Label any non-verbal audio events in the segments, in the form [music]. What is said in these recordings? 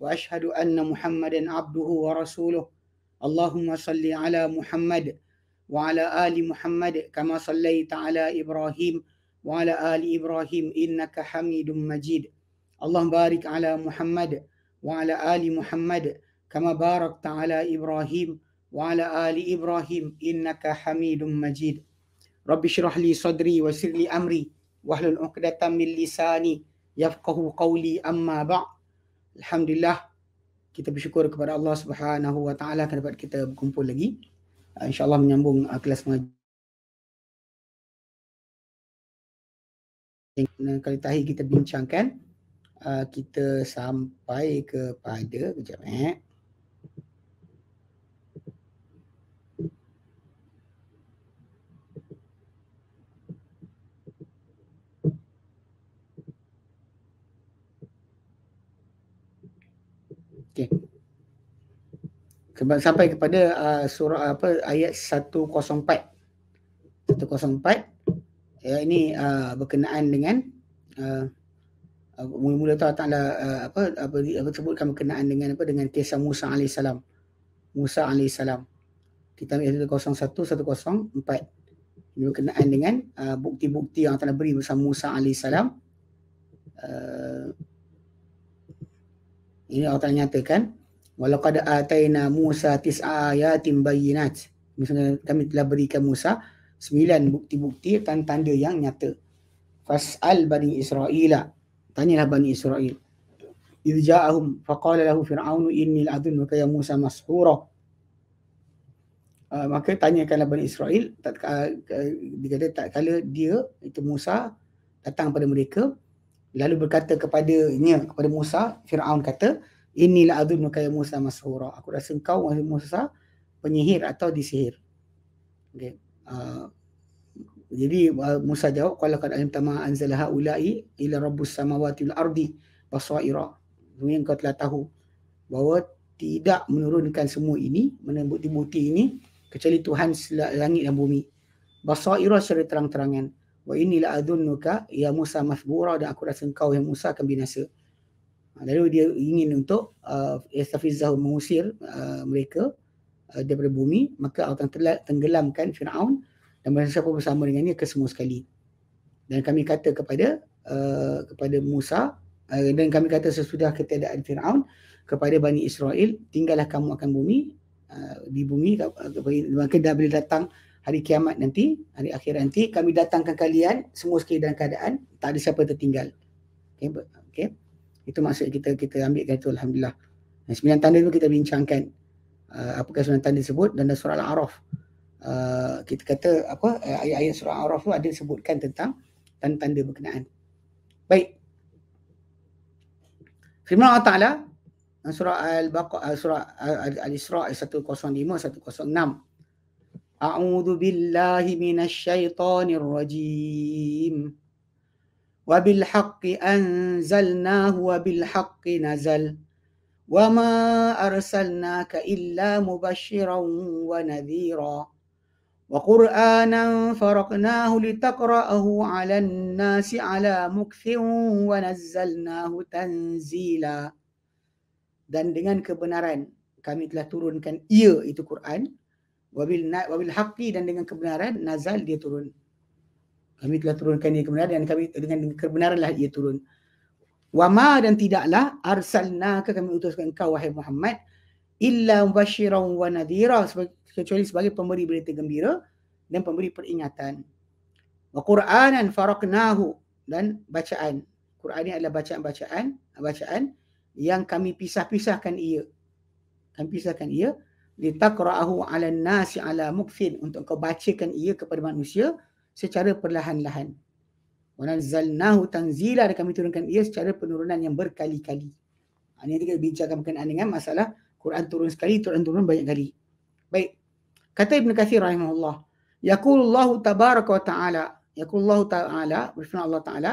واشهد ان محمدا عبده ورسوله اللهم صل على محمد وعلى ال محمد كما صليت على ابراهيم وعلى ال ابراهيم انك حميد مجيد اللهم بارك على محمد وعلى ال محمد كما باركت على ابراهيم وعلى ال ابراهيم انك حميد مجيد رب اشرح لي صدري ويسر لي امري واحلل عقدة من لساني يفقه قولي اما بعد Alhamdulillah kita bersyukur kepada Allah Subhanahu Wa Taala kerana dapat kita berkumpul lagi. Uh, InsyaAllah menyambung uh, kelas mengaji. Kali terakhir kita bincangkan, uh, kita sampai kepada, kejap eh. sampai sampai kepada uh, surah apa ayat 104 104 ayat ini uh, berkenaan dengan uh, mula-mula tu Taala uh, apa apa apa sebutkan berkenaan dengan apa dengan kisah Musa alaihi salam Musa alaihi salam kita ambil ayat 101 104 ini berkenaan dengan uh, bukti-bukti yang Taala beri bersama Musa alaihi salam uh, ini Allah nyatakan Walaqad atayna Musa tis'a ayatin bayyinat. Misalnya kami telah berikan Musa sembilan bukti-bukti dan tanda yang nyata. Fas'al Bani Israila. Tanyalah Bani Israel. Idh ja'ahum faqala lahu Fir'aun innil adunuka ya Musa mas'hura. Uh, maka tanyakanlah Bani Israel, tak, uh, ah, dikata tak kala dia, itu Musa, datang pada mereka, lalu berkata kepadanya, kepada Musa, Fir'aun kata, Inilah adun kaya Musa Masura. Aku rasa kau wahai Musa penyihir atau disihir. Okay. Uh, jadi uh, Musa jawab qala qad alim tama anzalaha ulai ila rabbus samawati wal ardi basaira. Dunia kau telah tahu bahawa tidak menurunkan semua ini menembut bukti ini kecuali Tuhan langit dan bumi. Basaira secara terang-terangan. Wa inilah adunnuka ya Musa masbura dan aku rasa kau yang Musa akan binasa lalu dia ingin untuk Esafizah uh, mengusir uh, mereka uh, daripada bumi maka akan tenggelamkan Firaun dan siapa bersama dengannya ke semua sekali dan kami kata kepada uh, kepada Musa uh, dan kami kata sesudah ketiadaan Firaun kepada Bani Israel tinggallah kamu akan bumi uh, di bumi uh, maka dah boleh datang hari kiamat nanti hari akhir nanti kami datangkan kalian semua sekali dalam keadaan tak ada siapa tertinggal okay, okay. Itu maksud kita kita ambil kata Alhamdulillah. Dan sembilan tanda itu kita bincangkan. Uh, apakah sembilan tanda sebut dan surah Al-Araf. Uh, kita kata apa eh, ayat-ayat surah Al-Araf itu ada sebutkan tentang tanda-tanda berkenaan. Baik. Firman Allah Ta'ala uh, surah Al-Baqarah uh, surah uh, Al-Isra' 105 106 A'udzu billahi minasy syaithanir rajim. وبالحق أنزلناه وبالحق نزل وما أرسلناك إلا مبشرا ونذيرا وقرآنا فرقناه لتقرأه على الناس على مكث ونزلناه تنزيلا dan dengan kebenaran kami telah turunkan ia itu Quran wabil wabil haqqi dan dengan kebenaran nazal dia turun kami telah turunkan ini kebenaran dan kami dengan kebenaranlah ia turun wama dan tidaklah arsalna ke kami utuskan engkau wahai Muhammad illa mubasyiran wa nadhira kecuali sebagai pemberi berita gembira dan pemberi peringatan wa qur'anan faraqnahu dan bacaan Quran ini adalah bacaan-bacaan bacaan yang kami pisah-pisahkan ia kami pisahkan ia litaqra'ahu 'alan nasi 'ala mukfin untuk kau bacakan ia kepada manusia secara perlahan-lahan. Wanazalnahu tanzila dan kami turunkan ia secara penurunan yang berkali-kali. Ha, ini nanti kita bincangkan berkenaan dengan masalah Quran turun sekali, Quran turun banyak kali. Baik. Kata Ibn Kathir rahimahullah. Yaqulullahu tabaraka wa ta'ala. Yaqulullahu ta'ala. Berfirman Allah ta'ala.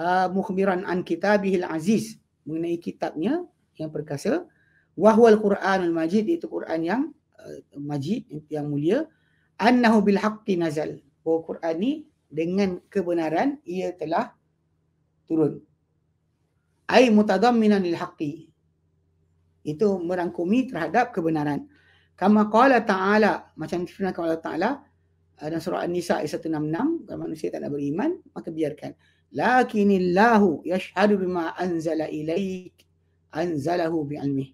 Uh, mukhbiran an kitabihil aziz. Mengenai kitabnya yang perkasa. Wahwal Quran al-Majid. Iaitu Quran yang uh, majid, yang mulia. Annahu bilhaqti nazal bahawa Quran ni dengan kebenaran ia telah turun. Ai mutadamminan lil haqqi. Itu merangkumi terhadap kebenaran. Kama qala ta'ala macam firman Allah Ta'ala eh, dalam surah An-Nisa ayat 166, kalau manusia tak nak beriman, maka biarkan. Lakinillahu yashhadu bima anzala ilaik anzalahu bi'ilmih.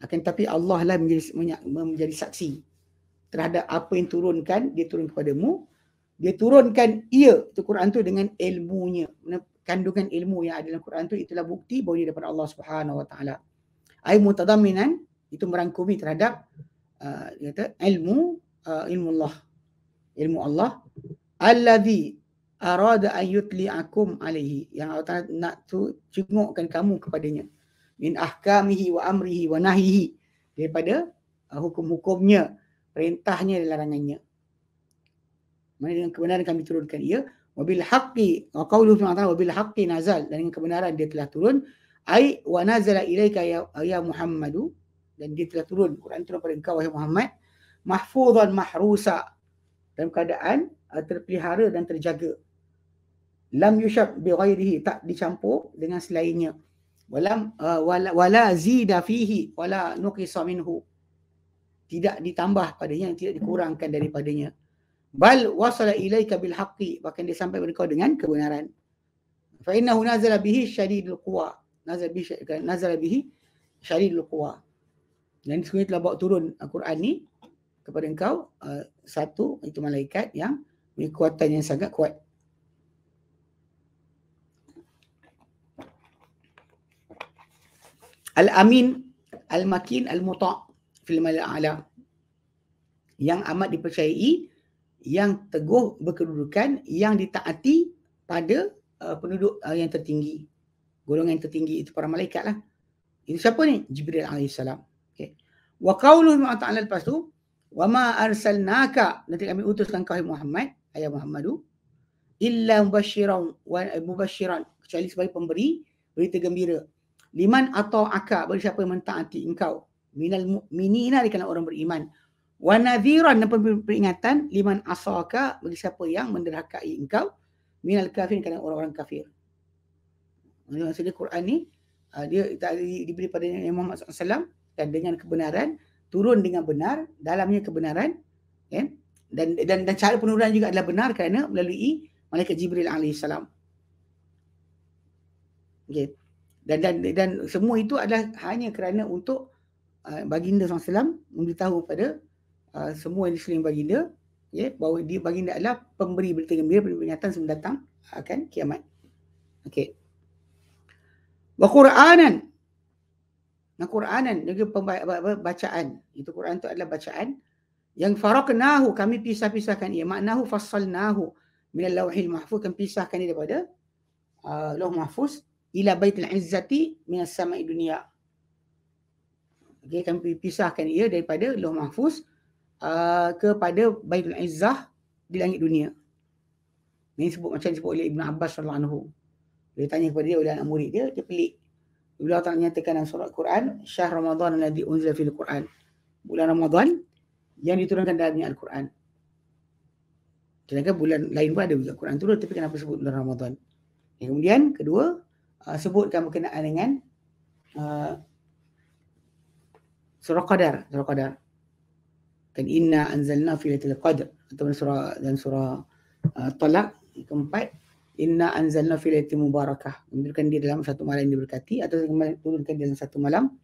Akan tapi Allah lah menjadi, menjadi saksi terhadap apa yang turunkan dia turun kepadamu dia turunkan ia itu Quran tu dengan ilmunya kandungan ilmu yang ada dalam Quran tu itulah bukti bahawa dia daripada Allah Subhanahu Wa Taala ayat mutadaminan itu merangkumi terhadap uh, kata ilmu uh, ilmu Allah ilmu Allah alladhi arada an akum alaihi yang Allah Ta'ala nak tu cengokkan kamu kepadanya min ahkamihi wa amrihi wa nahihi daripada uh, hukum-hukumnya perintahnya dan larangannya mana dengan kebenaran kami turunkan ia wabil haqqi qawluhu fi ma'tana wabil haqqi nazal dan dengan kebenaran dia telah turun ai wa nazala ilaika ya, ya muhammadu dan dia telah turun Quran turun kepada engkau wahai Muhammad mahfuzan mahrusa dalam keadaan uh, terpelihara dan terjaga lam yushab bi ghairihi tak dicampur dengan selainnya walam uh, wala, wala zida fihi wala nuqisa minhu tidak ditambah padanya tidak dikurangkan daripadanya bal wasala ilaika bil haqqi bahkan dia sampai kepada kau dengan kebenaran fa innahu nazala bihi syadidul quwa nazala bihi nazala bihi syadidul quwa dan sebenarnya telah bawa turun Al-Quran ni kepada engkau uh, satu itu malaikat yang kekuatan yang sangat kuat Al-Amin Al-Makin Al-Muta' fil A'la Yang amat dipercayai yang teguh berkedudukan yang ditaati pada uh, penduduk uh, yang tertinggi golongan yang tertinggi itu para malaikat lah itu siapa ni Jibril alaihissalam okay. wa qawluhu ta'ala lepas tu wa ma arsalnaka nanti kami utuskan kau Muhammad ayah Muhammadu illa mubashiran wa mubashiran kecuali sebagai pemberi berita gembira liman atau akak bagi siapa yang mentaati engkau minal mu'minina di orang beriman wa nadhiran dan peringatan liman asaka bagi siapa yang menderhakai engkau minal kafirin kepada orang-orang kafir. Maksudnya Quran ni ah, dia tak diberi pada Nabi Muhammad SAW dan dengan kebenaran turun dengan benar dalamnya kebenaran ya dan, dan dan cara penurunan juga adalah benar kerana melalui malaikat Jibril alaihi salam. Okay. Dan dan dan semua itu adalah hanya kerana untuk uh, baginda SAW memberitahu pada Ah, semua yang disuruh baginda ya yeah, bahawa dia baginda adalah pemberi berita gembira peringatan sebelum datang akan ah, kiamat okey wa qur'anan dan Quranan juga pembacaan itu Quran itu adalah bacaan yang faraknahu kami pisah-pisahkan ia maknahu fassalnahu min al-lawhil mahfuz kami pisahkan ia daripada uh, ah, lauh mahfuz ila baitil izzati minas as-sama'i dunia okey kami pisahkan ia daripada lauh mahfuz uh, kepada Baitul Izzah di langit dunia. Ini sebut macam disebut oleh Ibn Abbas sallallahu anhu. Dia tanya kepada dia oleh anak murid dia, dia pelik. Bila Allah nyatakan dalam surah Quran, Syah Ramadan yang diunzil fil Quran. Bulan Ramadan yang diturunkan dalam Al-Quran. Sedangkan bulan lain pun ada juga Quran turun tapi kenapa sebut bulan Ramadan? Dan kemudian kedua, uh, sebutkan berkenaan dengan uh, surah Qadar. Surah Qadar kan inna anzalna fi lailatul qadr atau surah dan surah uh, Talaq. talak keempat inna anzalna fi lailatul mubarakah menurunkan dia dalam satu malam yang diberkati atau turunkan dia dalam satu malam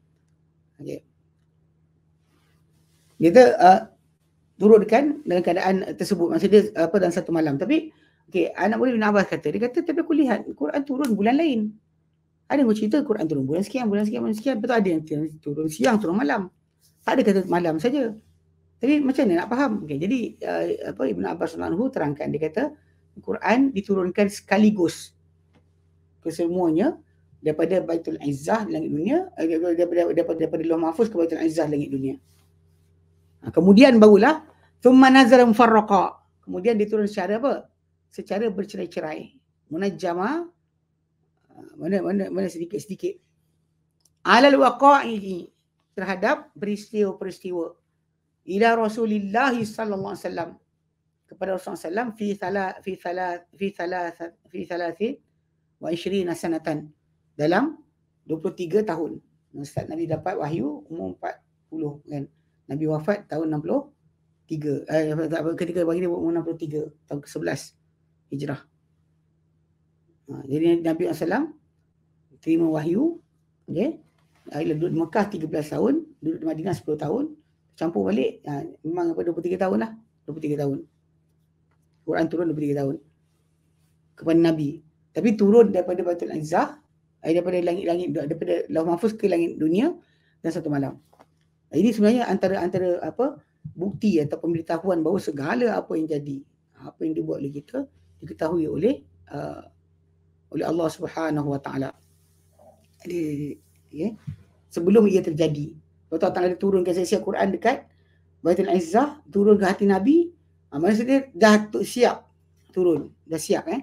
okey kita uh, turunkan dalam keadaan tersebut maksud dia uh, apa dalam satu malam tapi okey anak boleh bin Abbas kata dia kata tapi aku lihat Quran turun bulan lain ada yang cerita Quran turun bulan sekian bulan sekian bulan sekian betul ada yang turun siang turun malam tak ada kata malam saja jadi macam mana nak faham? Okay, jadi uh, apa Ibn Abbas Anhu terangkan dia kata Quran diturunkan sekaligus kesemuanya semuanya daripada Baitul Izzah langit dunia eh, daripada daripada daripada, daripada Lauh Mahfuz ke Baitul Izzah langit dunia. Ha, kemudian barulah thumma nazara mufarraqa. Kemudian diturun secara apa? Secara bercerai-cerai. Munajjama eh, mana mana mana sedikit-sedikit. Alal waqa'i terhadap peristiwa-peristiwa ila Rasulullah sallallahu alaihi wasallam kepada Rasulullah sallam fi thala fi thala fi thala fi thalathi wa ishrina sanatan dalam 23 tahun. Ustaz Nabi dapat wahyu umur 40 kan. Nabi wafat tahun 63. Eh, ketika bagi dia umur 63 tahun ke-11 Hijrah. Ha, jadi Nabi SAW terima wahyu. Okay. Dia duduk di Mekah 13 tahun. Duduk di Madinah 10 tahun campur balik ha, memang apa 23 tahun lah 23 tahun Quran turun 23 tahun kepada Nabi tapi turun daripada Batul Izzah eh, daripada langit-langit daripada Lauh Mahfuz ke langit dunia dan satu malam ini sebenarnya antara antara apa bukti atau pemberitahuan bahawa segala apa yang jadi apa yang dibuat oleh kita diketahui oleh uh, oleh Allah Subhanahu Wa Taala. Jadi, okay. Ya, sebelum ia terjadi, Tuan-tuan tanggal dia turun ke seksi Al-Quran dekat Baitul Izzah, turun ke hati Nabi. Ha, maksudnya dah siap turun. Dah siap eh.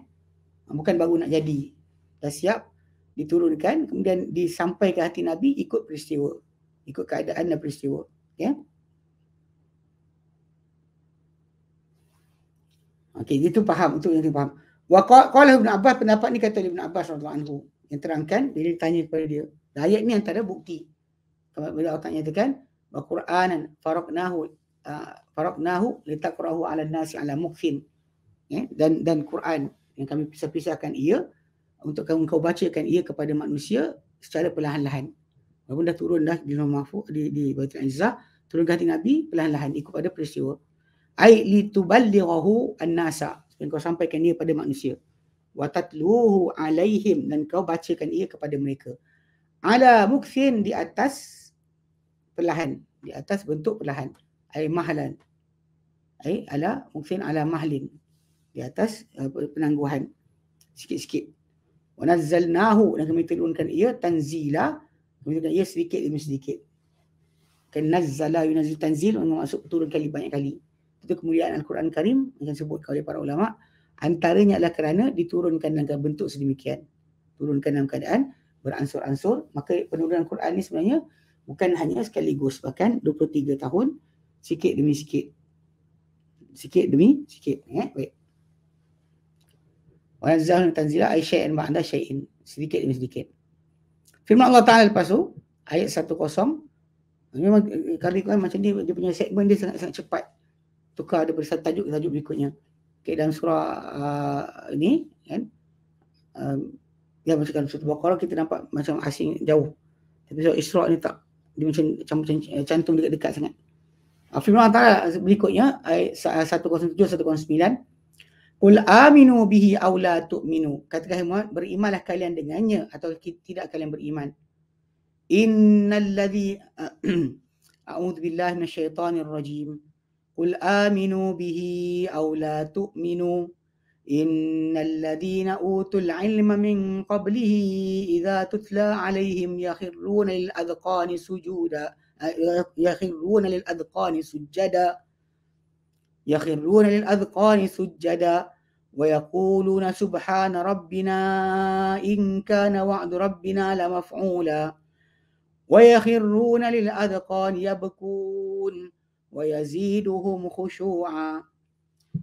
Ha, bukan baru nak jadi. Dah siap diturunkan kemudian disampaikan ke hati Nabi ikut peristiwa. Ikut keadaan dan peristiwa. Ya. Okey, itu faham. Itu yang faham. Wa qala Ibn Abbas, pendapat ni kata Ibn Abbas RA yang terangkan, dia tanya kepada dia. Ayat ni antara bukti bila Allah nyatakan Al-Quran faraqnahu uh, faraqnahu litaqrahu 'ala an-nasi 'ala mukfin ya, dan dan Quran yang kami pisah-pisahkan ia untuk kamu kau bacakan ia kepada manusia secara perlahan-lahan walaupun dah turun dah di Imam di di Baitul Izzah turun ganti Nabi perlahan-lahan ikut pada peristiwa ai lituballighahu an-nasa supaya kau sampaikan ia kepada manusia wa tatluhu alaihim dan kau bacakan ia kepada mereka ala mukfin di atas perlahan di atas bentuk perlahan ai mahlan ai ala mungkin ala mahlin di atas uh, penangguhan sikit-sikit wanazzalnahu dan kami turunkan ia tanzila kami turunkan ia sedikit demi sedikit kan nazzala yunazzil tanzil masuk turun kali banyak kali itu kemuliaan al-Quran Karim yang sebut oleh para ulama antaranya adalah kerana diturunkan dalam bentuk sedemikian turunkan dalam keadaan beransur-ansur maka penurunan Quran ni sebenarnya bukan hanya sekaligus bahkan 23 tahun sikit demi sikit sikit demi sikit eh baik wa zahun tanzila ay syai'in ma'anda syai'in sedikit demi sedikit firman Allah Taala lepas tu ayat 10 memang kali-kali eh, macam ni dia punya segmen dia sangat-sangat cepat tukar ada satu tajuk tajuk berikutnya Okay, dalam surah uh, ah, ni kan um, dia masukkan surah Al-Baqarah kita nampak macam asing jauh tapi surah Isra ni tak dia macam macam, macam eh, cantum dekat dekat sangat. Uh, firman antara berikutnya ayat 107 109 ah, Qul aminu bihi aw la tu'minu. Katakan Muhammad berimanlah kalian dengannya atau tidak kalian beriman. Innallazi ah, [clears throat] a'udzu billahi minasyaitonir rajim. Qul aminu bihi aw la tu'minu. إن الذين أوتوا العلم من قبله إذا تتلى عليهم يخرون للأذقان سجودا يخرون للأذقان سجدا يخرون للأذقان سجدا ويقولون سبحان ربنا إن كان وعد ربنا لمفعولا ويخرون للأذقان يبكون ويزيدهم خشوعا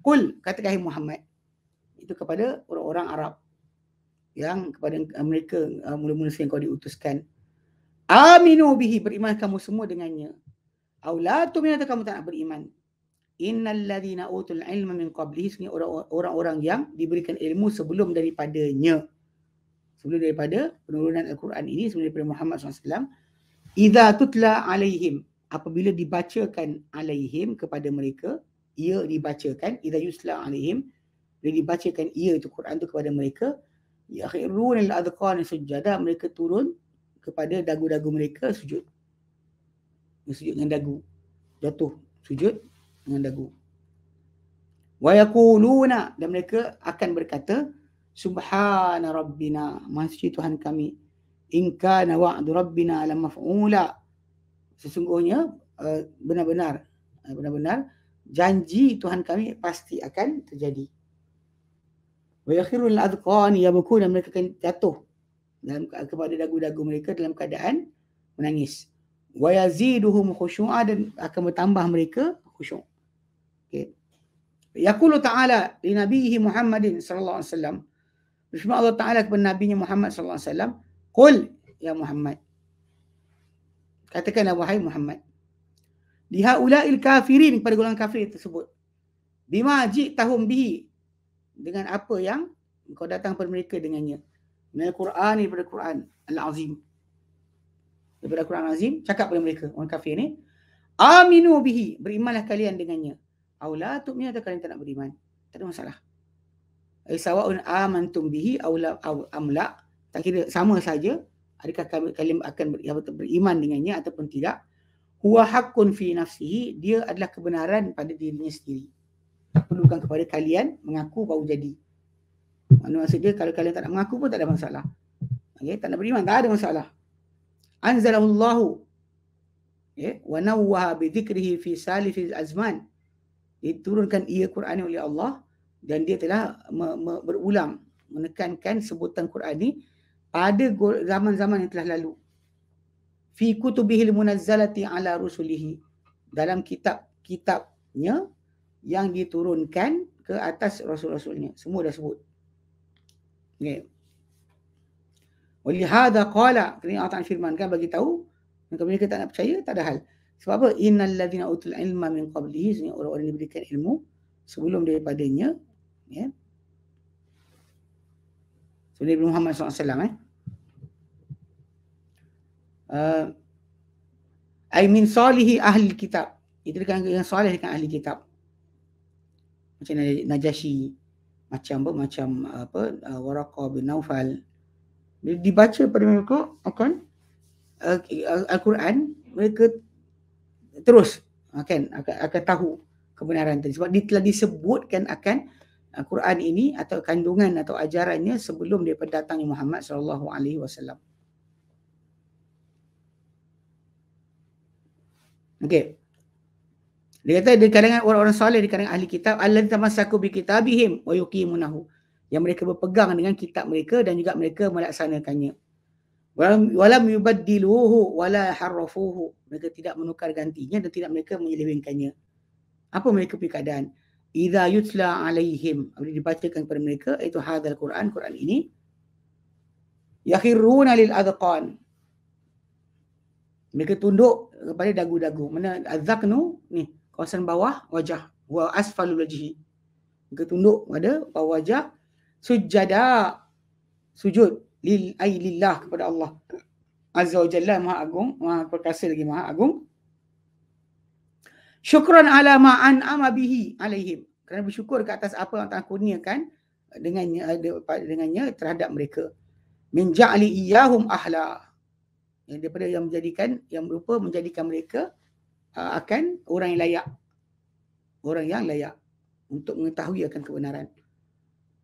قل كتكه محمد itu kepada orang-orang Arab yang kepada eh, mereka uh, mula-mula yang kau diutuskan aminu bihi beriman kamu semua dengannya aulatum yang kamu tak nak beriman innal ladina utul ilma min qablihi orang-orang yang diberikan ilmu sebelum daripadanya sebelum daripada penurunan al-Quran ini sebelum daripada Muhammad SAW idza tutla alaihim apabila dibacakan alaihim kepada mereka ia dibacakan idza yusla alaihim bila dibacakan ia itu Quran itu kepada mereka ya yakhirun al adqan sujada mereka turun kepada dagu-dagu mereka sujud sujud dengan dagu jatuh sujud dengan dagu wa yaquluna dan mereka akan berkata subhana rabbina masjid tuhan kami in kana wa'du rabbina la maf'ula sesungguhnya eh, benar-benar eh, benar-benar janji tuhan kami pasti akan terjadi Wayakhirul adqan ya bukun mereka akan jatuh dalam kepada dagu-dagu mereka dalam keadaan menangis. Wayaziduhum khusyu'a dan akan bertambah mereka khusyuk. Okey. Yaqulu ta'ala li nabiyhi Muhammadin sallallahu alaihi wasallam. Bismillah Allah Ta'ala kepada Nabi nya Muhammad sallallahu alaihi wasallam, "Qul ya Muhammad." Katakanlah ya wahai Muhammad. Lihat ulail kafirin pada golongan kafir tersebut. Bima ji tahum bihi dengan apa yang kau datang kepada mereka dengannya. Dengan Quran ni daripada Quran Al-Azim. Daripada Quran Al-Azim, cakap kepada mereka, orang kafir ni. Aminu bihi, berimanlah kalian dengannya. Aula tu'min atau kalian tak nak beriman. Tak ada masalah. Aisawa'un amantum bihi aula amla. Tak kira sama saja. Adakah kalian akan beriman dengannya ataupun tidak. Huwa hakun fi nafsihi, dia adalah kebenaran pada dirinya sendiri perlukan kepada kalian mengaku baru jadi. mana-mana Maksudnya kalau kalian tak nak mengaku pun tak ada masalah. Okay, tak nak beriman, tak ada masalah. Anzalallahu okay, wa nawwaha bi dhikrihi fi salifiz azman. Diturunkan ia Quran oleh Allah dan dia telah me- me- berulang menekankan sebutan Quran ini pada zaman-zaman yang telah lalu. Fi kutubihil munazzalati ala rusulihi. Dalam kitab-kitabnya yang diturunkan ke atas rasul-rasulnya. Semua dah sebut. Okay. Wali hadha qala. Kini Allah Ta'ala firmankan bagi tahu. Maka mereka tak nak percaya, tak ada hal. Sebab apa? Innal ladhina utul ilma min qablihi. Sebenarnya orang-orang yang diberikan ilmu sebelum daripadanya. Ya. Yeah. Sebelum Nabi Muhammad SAW. Eh. Uh, I mean salihi ahli kitab. Itu dekat yang salih dekat ahli kitab macam Najashi macam apa macam apa uh, Waraqah bin Naufal bila dibaca pada mereka akan uh, Al-Quran mereka terus akan akan, akan tahu kebenaran tadi sebab dia telah disebutkan akan Al-Quran ah, ini atau kandungan atau ajarannya sebelum daripada datangnya Muhammad sallallahu alaihi wasallam. Okey. Dia kata di kalangan orang-orang soleh, di kalangan ahli kitab, Allah tamasaku bi kitabihim wa yuqimunahu. Yang mereka berpegang dengan kitab mereka dan juga mereka melaksanakannya. Walam yubaddiluhu wala harrafuhu. Mereka tidak menukar gantinya dan tidak mereka menyelewengkannya. Apa mereka punya keadaan? Iza yutla alaihim. Apabila dibacakan kepada mereka, iaitu hadal Quran, Quran ini. Yakhiruna lil adhqan. Mereka tunduk kepada dagu-dagu. Mana azaknu ni kawasan bawah wajah wa asfalu wajhi ke tunduk pada bawah wajah sujada sujud lil ailillah kepada Allah azza wa jalla maha agung maha perkasa lagi maha agung syukran ala ma an'ama bihi alaihim kerana bersyukur ke atas apa yang Allah kurniakan dengannya eh, dengannya terhadap mereka min ja'ali iyahum ahla daripada yang menjadikan yang berupa menjadikan mereka Ha, akan orang yang layak orang yang layak untuk mengetahui akan kebenaran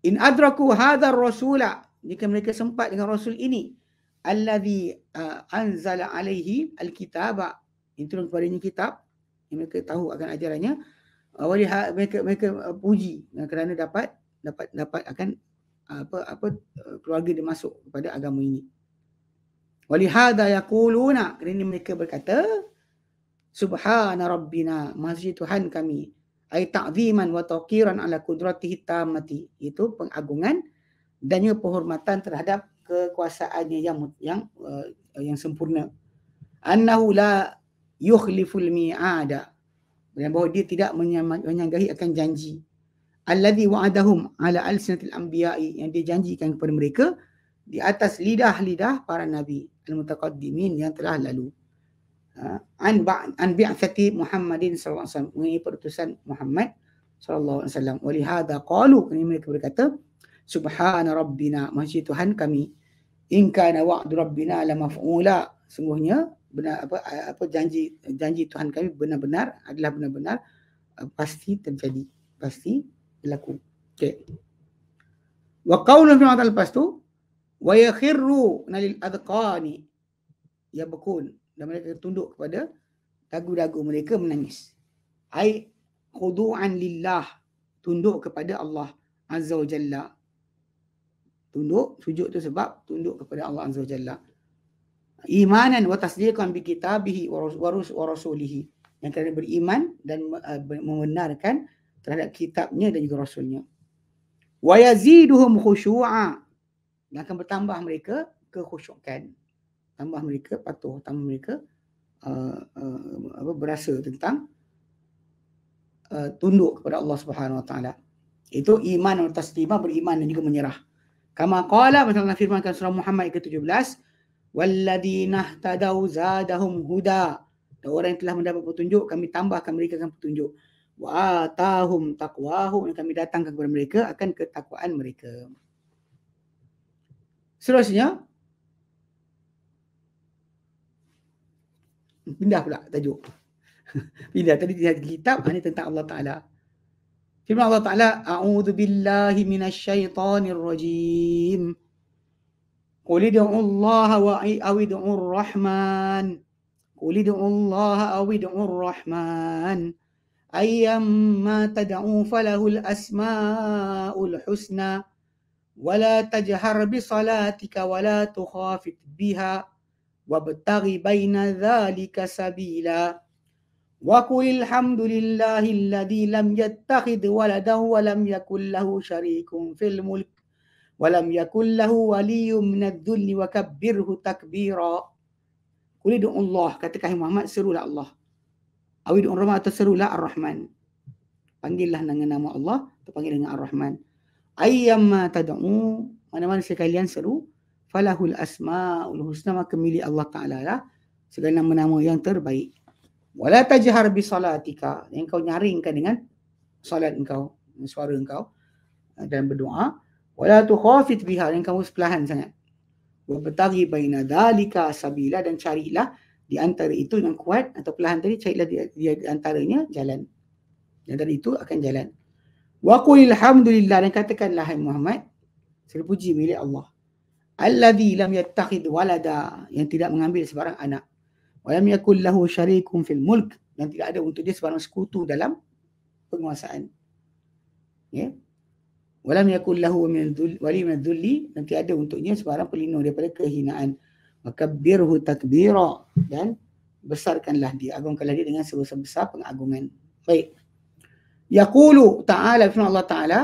in adraku hadzal rasula jika mereka sempat dengan rasul ini allazi uh, ha, anzala alaihi alkitaba itu kepada ini kitab yang mereka tahu akan ajarannya awali ha, uh, mereka mereka uh, puji kerana dapat dapat dapat akan uh, apa apa keluarga dia masuk kepada agama ini wali hadza yaquluna kerana mereka berkata Subhana Rabbina, Masjid Tuhan kami. Ay ta'ziman wa taqiran ala kudratihi tamati. Itu pengagungan dan juga penghormatan terhadap kekuasaannya yang yang uh, yang sempurna. Annahu la yukhliful mi'ada. Dan bahawa dia tidak menyanggahi akan janji. Alladhi wa'adahum ala al-sinatil anbiya'i. Yang dia janjikan kepada mereka di atas lidah-lidah para nabi. Al-Mutaqaddimin yang telah lalu an an bi'athati Muhammadin sallallahu alaihi wasallam mengenai perutusan Muhammad sallallahu alaihi wasallam wali hadha qalu ini mereka berkata subhana rabbina masjid tuhan kami in kana wa'du rabbina la maf'ula sungguhnya benar apa apa janji janji tuhan kami benar-benar adalah benar-benar eh, pasti terjadi pasti berlaku okey wa qawlu fi lepas tu wa yakhiru nalil adqani ya bakun dan mereka tunduk kepada dagu-dagu mereka menangis. Ai khudu'an lillah tunduk kepada Allah Azza wa Jalla. Tunduk sujud tu sebab tunduk kepada Allah Azza wa Jalla. Imanan wa tasdiqan bi kitabihi wa rasulihi. Yang kerana beriman dan eh, membenarkan terhadap kitabnya dan juga rasulnya. Wa yaziduhum khushu'a. Dan akan bertambah mereka kekhusyukan tambah mereka patuh tambah mereka uh, uh, berasa tentang uh, tunduk kepada Allah Subhanahu Wa Taala itu iman atau taslimah beriman dan juga menyerah kama qala macam firmankan surah Muhammad ke-17 walladina tadau zadahum huda dan orang yang telah mendapat petunjuk kami tambahkan mereka akan petunjuk wa tahum taqwahum yang kami datangkan kepada mereka akan ketakwaan mereka Seterusnya, pindah pula tajuk [laughs] pindah tadi tajuk kitab ni tentang Allah Taala firman Allah Taala a'udzu billahi minasyaitonir rajim qul ud'u Allah wa aw ud'u ar-rahman qul ud'u Allah aw ud'u ar-rahman ayyamma tad'u falahu al-asmaul husna ولا تجهر بصلاتك ولا تخافت بها wabtari baina dhalika sabila wa qulil hamdulillahi alladhi lam yattakhid waladan wa lam yakul lahu sharikun fil mulk wa lam yakul lahu waliyyun min adh-dhulli wa kabbirhu takbira qul ud'u Allah kata kai Muhammad serulah Allah awi ud'u Rahman Ar-Rahman panggillah dengan nama Allah atau panggil dengan Ar-Rahman ayyama tad'u mana-mana sekalian seru falahul asmaul husna maka milik Allah Taala lah segala nama-nama yang terbaik. Wala tajhar bi salatika, yang kau nyaringkan dengan solat engkau, suara engkau eh, dan berdoa. Wala tu khafit biha, yang kamu sepelahan sangat. Wa batari baina dalika sabila dan carilah di antara itu yang kuat atau pelahan tadi carilah di, antaranya jalan. Dan dari itu akan jalan. Wa qulil hamdulillah dan katakanlah hai Muhammad, seru puji milik Allah alladhi lam yattakhid walada yang tidak mengambil sebarang anak wa lam yakul syarikum fil mulk yang tidak ada untuk dia sebarang sekutu dalam penguasaan ya wa lam yakul wali min dhulli dan tidak ada untuknya sebarang pelindung daripada kehinaan makabbirhu takbira dan besarkanlah dia agungkanlah dia dengan sebesar-besar pengagungan baik yaqulu ta'ala fi Allah ta'ala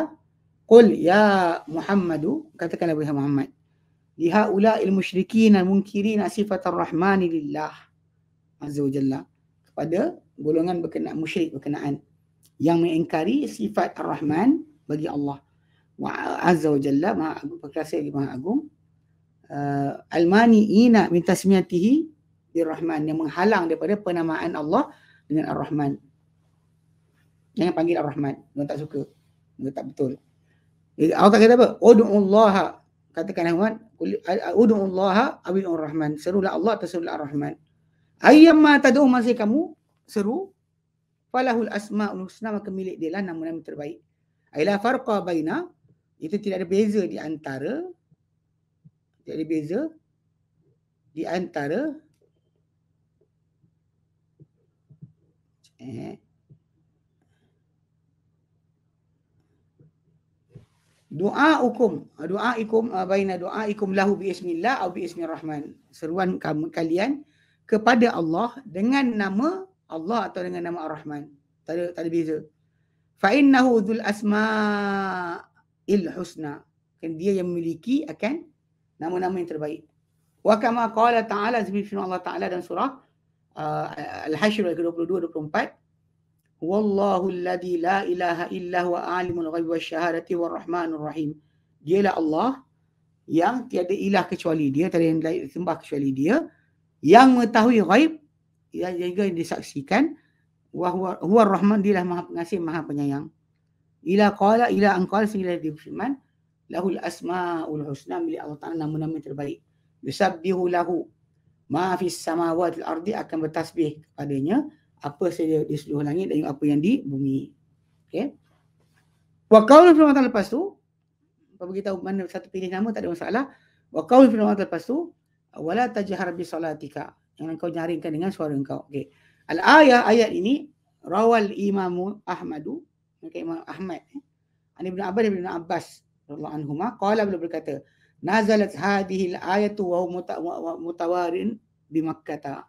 qul ya muhammadu katakanlah wahai muhammad lihaulail musyrikin al munkirin asifat ar-rahmani lillah azza wa jalla kepada golongan berkenaan musyrik berkenaan yang mengingkari sifat ar-rahman bagi Allah wa azza wa jalla maha agung perkasa lagi maha agung uh, al-mani'ina min tasmiyatihi ar-rahman yang menghalang daripada penamaan Allah dengan ar-rahman yang panggil ar-rahman orang tak suka orang tak betul Allah tak kata apa? Udu'ullaha katakan Ahmad udullaha awidur rahman serulah Allah atau serulah ar-rahman ayyama tad'u masih kamu seru falahul asmaul husna maka milik dia lah nama-nama terbaik ayla farqa baina itu tidak ada beza di antara tidak ada beza di antara eh doa hukum doa ikum uh, baina doa ikum lahu bi ismillah atau bi ismir rahman seruan kamu kalian kepada Allah dengan nama Allah atau dengan nama Ar-Rahman tak ada tak ada beza fa innahu dzul asmaul husna kan dia yang memiliki akan nama-nama yang terbaik wa kama qala ta'ala zibil fi Allah ta'ala dan surah uh, ah, al-hasyr ayat 22 24 Wallahu alladhi la ilaha illa huwa alimul ghaib wa syahadati wa rahmanul rahim. Dialah Allah yang tiada ilah kecuali dia, tiada yang lain sembah kecuali dia. Yang mengetahui ghaib, ya, yang juga yang disaksikan. Wa huwa rahman, dia lah maha pengasih, maha penyayang. Ila qala ila an qala sila di lahul asmaul husna bi Allah taala nama-nama terbaik yusabbihu lahu Maafis fis samawati al ardi akan bertasbih kepadanya apa saja di seluruh langit dan apa yang di bumi. Okey. Wa qawlu firman Allah lepas tu apa bagi tahu mana satu pilih nama tak ada masalah. Wa qawlu firman Allah lepas tu wala tajhar bi salatika. Jangan kau nyaringkan dengan suara kau. Okey. Al ayah ayat ini rawal Imam Ahmad. Okey Imam Ahmad. Eh. Ani bin Abbas bin Abbas radhiyallahu anhuma qala beliau berkata nazalat hadhil ayatu wa mutawarin di makkah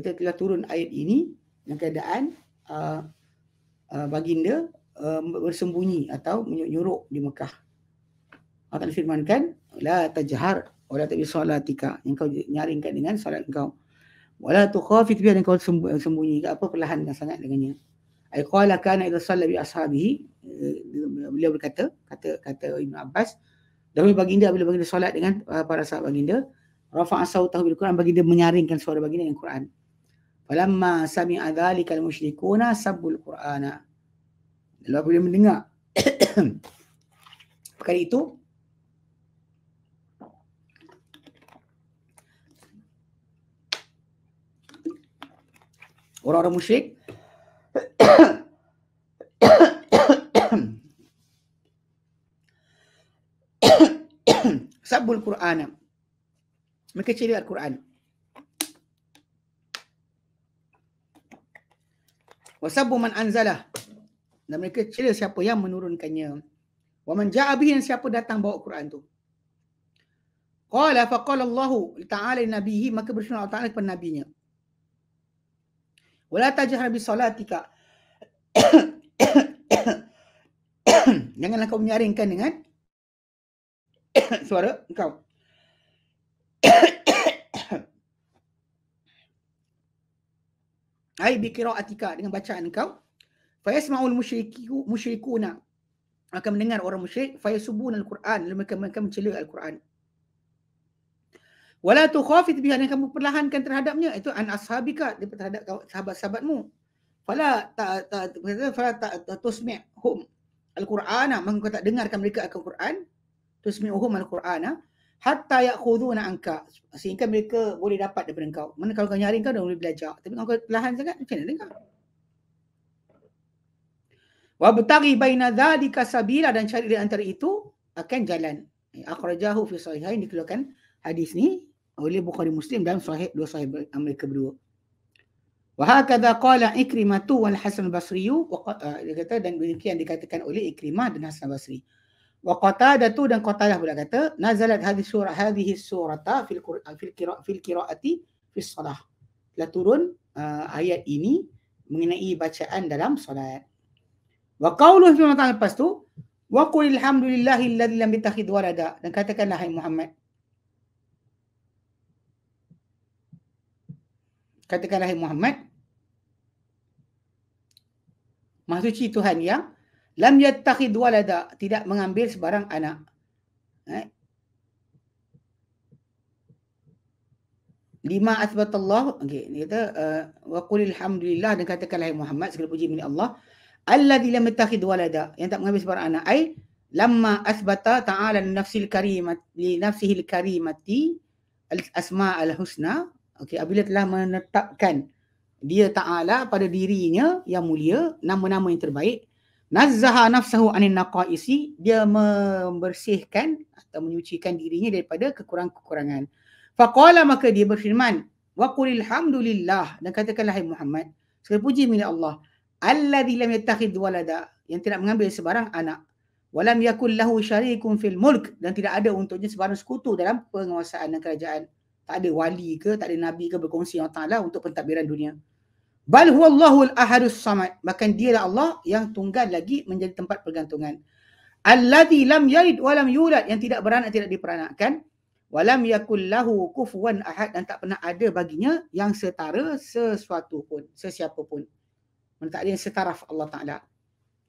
kita telah turun ayat ini dalam keadaan uh, uh, baginda uh, bersembunyi atau menyuruk di Mekah. Allah Ta'ala firmankan, La tajhar wala tabi salatika Yang kau nyaringkan dengan salat kau. Wala tukhafit biar yang kau sembunyi. apa perlahan dengan sangat dengannya. Aikala kana idha salla bi ashabihi. Eh, beliau berkata, kata kata Ibn Abbas, Dahulu baginda, bila baginda solat dengan uh, para sahabat baginda, Rafa'asau tahu bila Quran, baginda menyaringkan suara baginda dengan Quran. Falamma sami'a dhalikal musyrikuna sabbul qur'ana. Lalu aku boleh mendengar. [coughs] Perkara itu. Orang-orang musyrik. [coughs] [coughs] sabbul qur'ana. Mereka ciri Al-Quran. Wasabu man anzalah. Dan mereka cerita siapa yang menurunkannya. Wa man ja'abih yang siapa datang bawa Quran tu. Qala fa qala Allah Ta'ala nabihi maka bersyukur Allah Ta'ala kepada nabinya. Wala tajhar bi salatika. [coughs] Janganlah kau menyaringkan dengan [coughs] suara engkau. [coughs] ai bi qira'atika dengan bacaan kau. fa yasma'ul musyriku musyrikuna akan mendengar orang musyrik fa yasubuna al-quran lalu mereka akan mencela al-quran wala tukhafit biha dan kamu perlahankan terhadapnya itu an ashabika daripada terhadap sahabat-sahabatmu fala ta ta fala ta tusmi' hum al Quran. maka kau tak dengarkan mereka al-quran tusmi'uhum al Quran hatta yakhuduna anka sehingga mereka boleh dapat daripada engkau mana kalau kau nyaring kau dah boleh belajar tapi kalau kau perlahan sangat macam mana dengar wa batari baina dzalika sabila dan cari di antara itu akan jalan eh, akhrajahu fi sahihain dikeluarkan hadis ni oleh Bukhari Muslim dan sahih dua sahih ah, mereka berdua wa hakadha qala ikrimatu wal hasan basri wa uh, kata dan demikian dikatakan oleh ikrimah dan hasan basri wa tu dan qatadah pula kata nazalat hadhihi surah hadhihi surata fil fil qira fil qiraati fi salah telah turun uh, ayat ini mengenai bacaan dalam solat wa qawlu fi mata lepas tu wa qul alhamdulillahi alladhi lam yattakhidh walada dan katakanlah hai Muhammad katakanlah hai Muhammad Maha suci Tuhan yang lam yattakhid walada tidak mengambil sebarang anak eh? lima asbat Allah Okay, ni kata eh, wa uh, qulil hamdulillah dan katakanlah Muhammad segala puji milik Allah alladhi lam yattakhid walada yang tak mengambil sebarang anak ai lamma asbata ta'ala nafsil karimat li nafsihi karimati al asma al husna okey apabila telah menetapkan dia ta'ala pada dirinya yang mulia nama-nama yang terbaik Nazzaha nafsahu anin naqaisi dia membersihkan atau menyucikan dirinya daripada kekurangan-kekurangan. Faqala maka dia berfirman wa qulil hamdulillah dan katakanlah hai Muhammad segala puji milik Allah allazi lam yattakhidh walada yang tidak mengambil sebarang anak walam yakul lahu syarikun fil mulk dan tidak ada untuknya sebarang sekutu dalam penguasaan dan kerajaan tak ada wali ke tak ada nabi ke berkongsi dengan Allah untuk pentadbiran dunia Bal huwa Allahul Ahadus Samad. Bahkan dialah Allah yang tunggal lagi menjadi tempat pergantungan. Alladhi lam yalid wa lam yulad. Yang tidak beranak, tidak diperanakkan. Walam yakul lahu kufuan ahad. Dan tak pernah ada baginya yang setara sesuatu pun. Sesiapa pun. Mana tak yang setaraf Allah Ta'ala.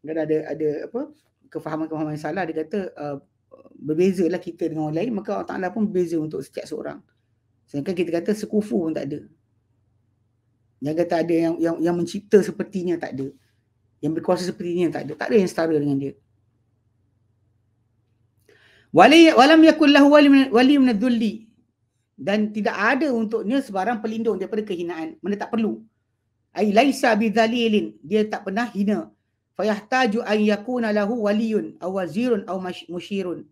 Dan ada, ada apa? kefahaman-kefahaman yang salah. Dia kata, uh, berbezalah kita dengan orang lain. Maka Allah Ta'ala pun berbeza untuk setiap seorang. Sehingga kita kata sekufu pun tak ada yang kata ada yang yang yang mencipta sepertinya tak ada yang berkuasa sepertinya tak ada tak ada yang setara dengan dia wali walam yakul lahu wali wali min dhulli dan tidak ada untuknya sebarang pelindung daripada kehinaan mana tak perlu ai laisa bidhalilin dia tak pernah hina fayahtaju an yakuna lahu waliyun aw wazirun aw mushirun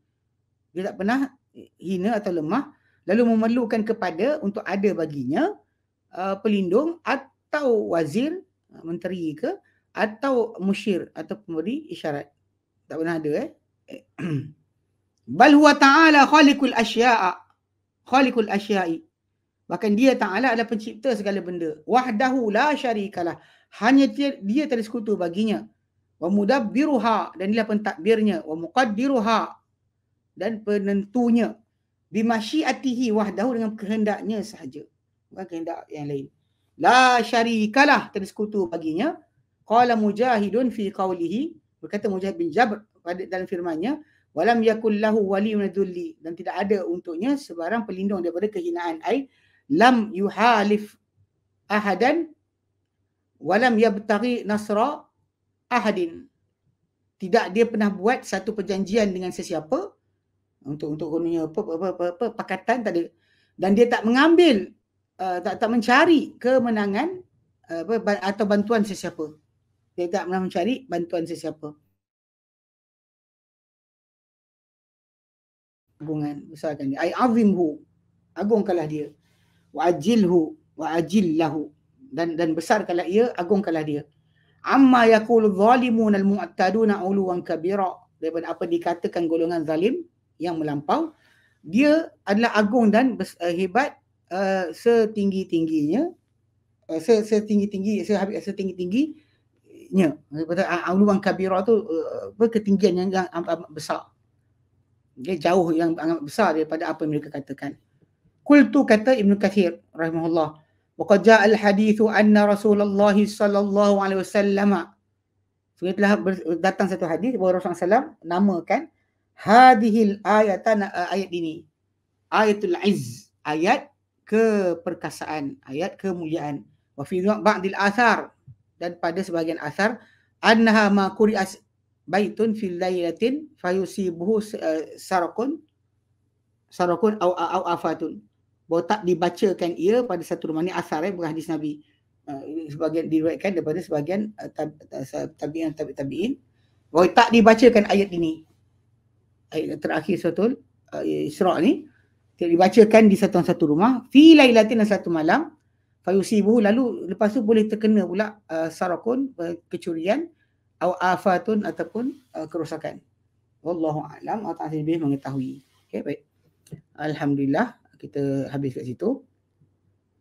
dia tak pernah hina atau lemah lalu memerlukan kepada untuk ada baginya Uh, pelindung atau wazir uh, menteri ke atau musyir atau pemberi isyarat tak pernah ada eh, eh [clears throat] bal huwa ta'ala khaliqul asya'a khaliqul asya'i bahkan dia ta'ala adalah pencipta segala benda wahdahu la syarikalah hanya dia, dia tak sekutu baginya wa mudabbiruha dan dia pentadbirnya wa muqaddiruha dan penentunya bimasyiatihi wahdahu dengan kehendaknya sahaja bukan kehendak yang lain. La syarikalah tersekutu baginya. Qala Mujahidun fi qawlihi. Berkata Mujahid bin Jabr pada dalam firmannya. Walam yakul lahu waliun dhulli. Dan tidak ada untuknya sebarang pelindung daripada kehinaan. ai. lam yuhalif ahadan. Walam yabtari nasra ahadin. Tidak dia pernah buat satu perjanjian dengan sesiapa. Untuk untuk gunanya apa, apa, apa, apa, apa, pakatan tak ada. Dan dia tak mengambil uh, tak tak mencari kemenangan eh, apa atau bantuan sesiapa. Dia tak pernah mencari bantuan sesiapa. Agungan besarkan dia. Ai azimhu. Agungkanlah dia. Wa ajilhu wa ajillahu. Dan dan besarkanlah ia, agungkanlah dia. Amma yaqulu zalimun al-mu'taduna uluwan kabira. Daripada apa dikatakan golongan zalim yang melampau, dia adalah agung dan eh, hebat uh, eh, setinggi tingginya uh, eh, setinggi tinggi se setinggi tingginya kata aluan ah, ah, kabira tu uh, eh, ketinggian yang amat besar dia jauh yang amat besar daripada apa mereka katakan qultu kata Ibn kathir rahimahullah Waqad al-hadithu anna Rasulullah sallallahu alaihi wasallam. Sungguh telah datang satu hadis bahawa Rasulullah SAW namakan hadhil ayatan ayat ini. Ayatul Izz, ayat keperkasaan ayat kemuliaan wa fi ba'dil athar dan pada sebahagian asar annaha ma quri'as baitun fil lailatin fayusibuhu eh, sarqun sarqun au au afatun botak dibacakan ia pada satu rumah ni asar eh berhadis nabi uh, eh, sebagian diriwayatkan daripada sebagian eh, tabi'in tabi'in tabi bahawa tak dibacakan ayat ini ayat terakhir suratul isra ni kita dibacakan di satu satu rumah fi lailatin satu malam fayusibuhu lalu lepas tu boleh terkena pula uh, sarakun uh, kecurian atau afatun ataupun uh, kerosakan wallahu alam atau lebih mengetahui okey baik alhamdulillah kita habis kat situ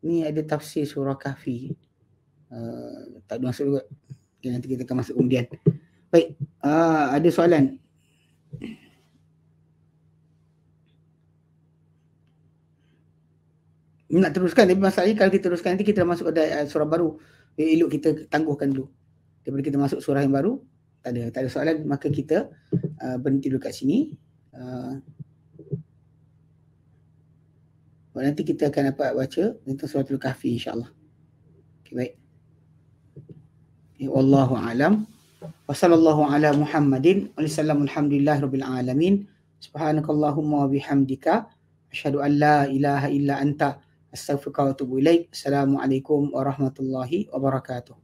ni ada tafsir surah kahfi uh, tak ada masuk juga okay, nanti kita akan masuk kemudian baik uh, ada soalan nak teruskan tapi masalahnya kalau kita teruskan nanti kita masuk ada eh, surah baru eh, elok kita tangguhkan dulu daripada kita masuk surah yang baru tak ada tak ada soalan maka kita uh, berhenti dulu kat sini uh, nanti kita akan dapat baca tentang surah al-kahfi insyaallah okey baik ya wallahu alam wa sallallahu ala muhammadin wa sallam alhamdulillah rabbil alamin subhanakallahumma wa bihamdika asyhadu an la ilaha illa anta Astagfirullahaladzim. Assalamualaikum warahmatullahi wabarakatuh.